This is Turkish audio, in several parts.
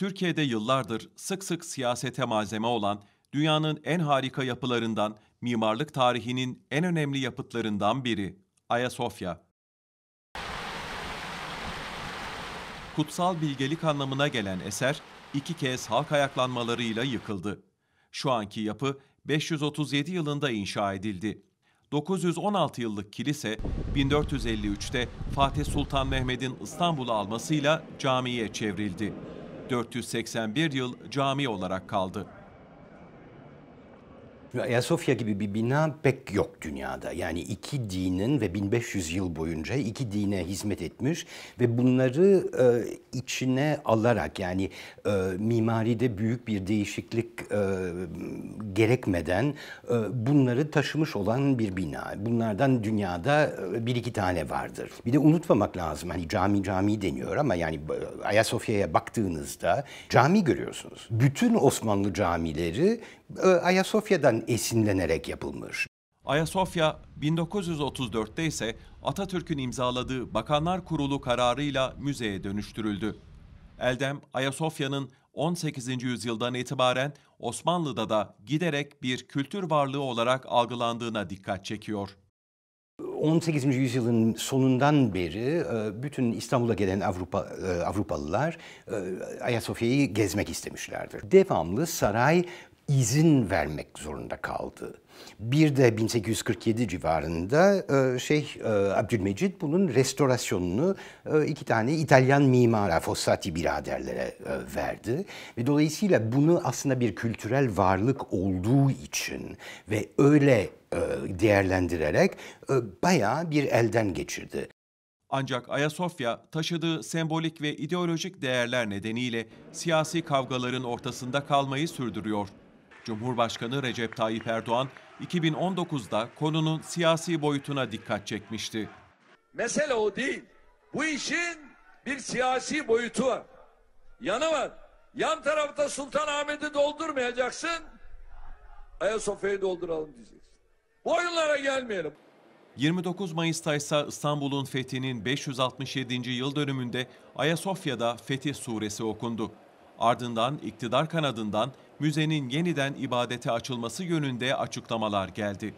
Türkiye'de yıllardır sık sık siyasete malzeme olan dünyanın en harika yapılarından, mimarlık tarihinin en önemli yapıtlarından biri Ayasofya. Kutsal bilgelik anlamına gelen eser iki kez halk ayaklanmalarıyla yıkıldı. Şu anki yapı 537 yılında inşa edildi. 916 yıllık kilise 1453'te Fatih Sultan Mehmet'in İstanbul'u almasıyla camiye çevrildi. 481 yıl cami olarak kaldı. Ayasofya gibi bir bina pek yok dünyada. Yani iki dinin ve 1500 yıl boyunca iki dine hizmet etmiş ve bunları e, içine alarak yani e, mimaride büyük bir değişiklik e, gerekmeden e, bunları taşımış olan bir bina. Bunlardan dünyada e, bir iki tane vardır. Bir de unutmamak lazım hani cami cami deniyor ama yani e, Ayasofya'ya baktığınızda cami görüyorsunuz. Bütün Osmanlı camileri Ayasofya'dan esinlenerek yapılmış. Ayasofya 1934'te ise Atatürk'ün imzaladığı Bakanlar Kurulu kararıyla müzeye dönüştürüldü. Eldem Ayasofya'nın 18. yüzyıldan itibaren Osmanlı'da da giderek bir kültür varlığı olarak algılandığına dikkat çekiyor. 18. yüzyılın sonundan beri e, bütün İstanbul'a gelen Avrupa e, Avrupalılar e, Ayasofya'yı gezmek istemişlerdir. Devamlı saray izin vermek zorunda kaldı. Bir de 1847 civarında e, şey e, Abdülmecid bunun restorasyonunu e, iki tane İtalyan mimara Fossati biraderlere verdi. Ve dolayısıyla bunu aslında bir kültürel varlık olduğu için ve öyle değerlendirerek bayağı bir elden geçirdi. Ancak Ayasofya taşıdığı sembolik ve ideolojik değerler nedeniyle siyasi kavgaların ortasında kalmayı sürdürüyor. Cumhurbaşkanı Recep Tayyip Erdoğan 2019'da konunun siyasi boyutuna dikkat çekmişti. Mesele o değil. Bu işin bir siyasi boyutu var. Yanı var. Yan tarafta Sultan Ahmet'i doldurmayacaksın. Ayasofya'yı dolduralım diyeceksin. Bu oyunlara gelmeyelim. 29 Mayıs'ta ise İstanbul'un fethinin 567. yıl dönümünde Ayasofya'da Fetih Suresi okundu. Ardından iktidar kanadından müzenin yeniden ibadete açılması yönünde açıklamalar geldi.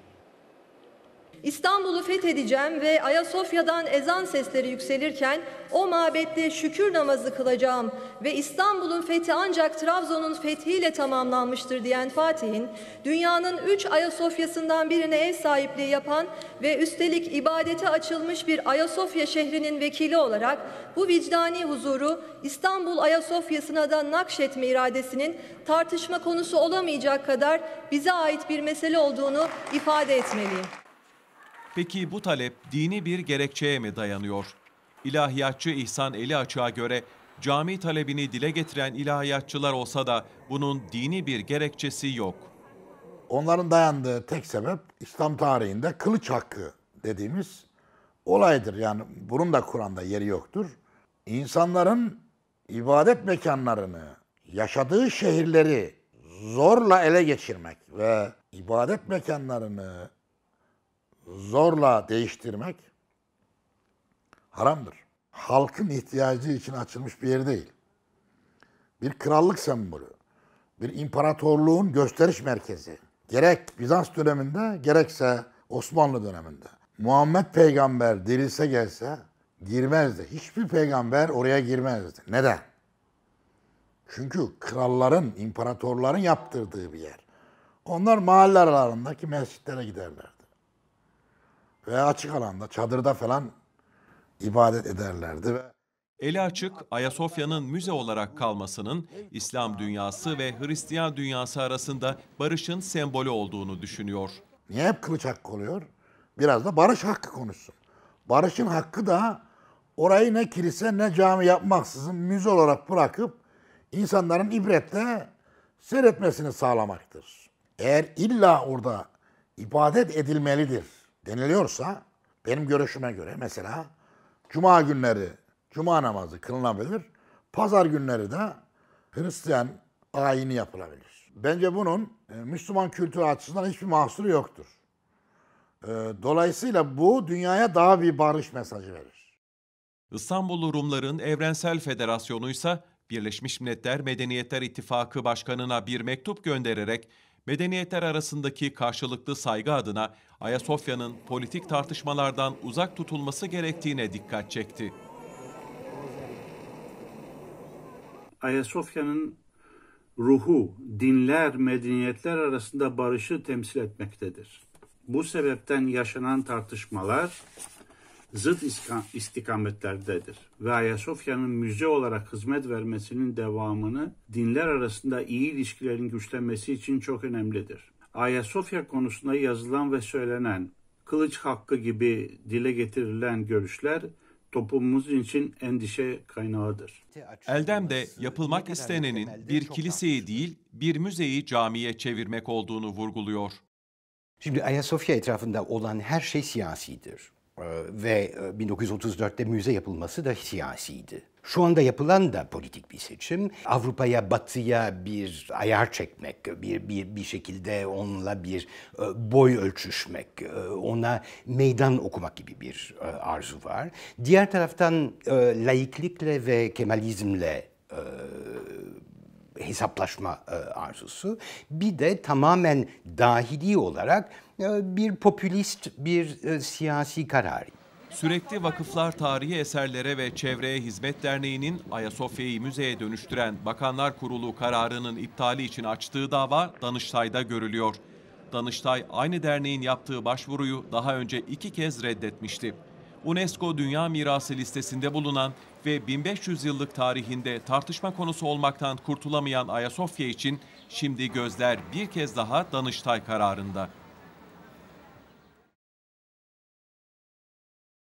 İstanbul'u fethedeceğim ve Ayasofya'dan ezan sesleri yükselirken o mabette şükür namazı kılacağım ve İstanbul'un fethi ancak Trabzon'un fethiyle tamamlanmıştır diyen Fatih'in dünyanın üç Ayasofya'sından birine ev sahipliği yapan ve üstelik ibadete açılmış bir Ayasofya şehrinin vekili olarak bu vicdani huzuru İstanbul Ayasofya'sına da nakşetme iradesinin tartışma konusu olamayacak kadar bize ait bir mesele olduğunu ifade etmeliyim. Peki bu talep dini bir gerekçeye mi dayanıyor? İlahiyatçı İhsan Eli Açık'a göre cami talebini dile getiren ilahiyatçılar olsa da bunun dini bir gerekçesi yok. Onların dayandığı tek sebep İslam tarihinde kılıç hakkı dediğimiz olaydır. Yani bunun da Kur'an'da yeri yoktur. İnsanların ibadet mekanlarını, yaşadığı şehirleri zorla ele geçirmek ve ibadet mekanlarını zorla değiştirmek haramdır. Halkın ihtiyacı için açılmış bir yer değil. Bir krallık sembolü, bir imparatorluğun gösteriş merkezi. Gerek Bizans döneminde gerekse Osmanlı döneminde. Muhammed peygamber dirilse gelse girmezdi. Hiçbir peygamber oraya girmezdi. Neden? Çünkü kralların, imparatorların yaptırdığı bir yer. Onlar mahalle aralarındaki mescitlere giderlerdi veya açık alanda, çadırda falan ibadet ederlerdi. Ve Eli açık, Ayasofya'nın müze olarak kalmasının İslam dünyası ve Hristiyan dünyası arasında barışın sembolü olduğunu düşünüyor. Niye hep kılıç hakkı oluyor? Biraz da barış hakkı konuşsun. Barışın hakkı da orayı ne kilise ne cami yapmaksızın müze olarak bırakıp insanların ibretle seyretmesini sağlamaktır. Eğer illa orada ibadet edilmelidir deniliyorsa benim görüşüme göre mesela cuma günleri cuma namazı kılınabilir. Pazar günleri de Hristiyan ayini yapılabilir. Bence bunun e, Müslüman kültürü açısından hiçbir mahsuru yoktur. E, dolayısıyla bu dünyaya daha bir barış mesajı verir. İstanbullu Rumların Evrensel Federasyonu ise Birleşmiş Milletler Medeniyetler İttifakı Başkanı'na bir mektup göndererek medeniyetler arasındaki karşılıklı saygı adına Ayasofya'nın politik tartışmalardan uzak tutulması gerektiğine dikkat çekti. Ayasofya'nın ruhu dinler, medeniyetler arasında barışı temsil etmektedir. Bu sebepten yaşanan tartışmalar zıt istikametlerdedir ve Ayasofya'nın müze olarak hizmet vermesinin devamını dinler arasında iyi ilişkilerin güçlenmesi için çok önemlidir. Ayasofya konusunda yazılan ve söylenen kılıç hakkı gibi dile getirilen görüşler toplumumuz için endişe kaynağıdır. Eldem de yapılmak istenenin bir kiliseyi değil bir müzeyi camiye çevirmek olduğunu vurguluyor. Şimdi Ayasofya etrafında olan her şey siyasidir. Ee, ve 1934'te e, müze yapılması da siyasiydi. Şu anda yapılan da politik bir seçim. Avrupa'ya, batıya bir ayar çekmek, bir, bir, bir şekilde onunla bir e, boy ölçüşmek, e, ona meydan okumak gibi bir arzu var. Diğer taraftan laiklikle ve kemalizmle hesaplaşma e, arzusu. Bir de tamamen dahili olarak e, bir popülist bir e, siyasi karar. Sürekli Vakıflar Tarihi Eserlere ve Çevreye Hizmet Derneği'nin Ayasofya'yı müzeye dönüştüren Bakanlar Kurulu kararının iptali için açtığı dava Danıştay'da görülüyor. Danıştay aynı derneğin yaptığı başvuruyu daha önce iki kez reddetmişti. UNESCO Dünya Mirası listesinde bulunan ve 1500 yıllık tarihinde tartışma konusu olmaktan kurtulamayan Ayasofya için şimdi gözler bir kez daha Danıştay kararında.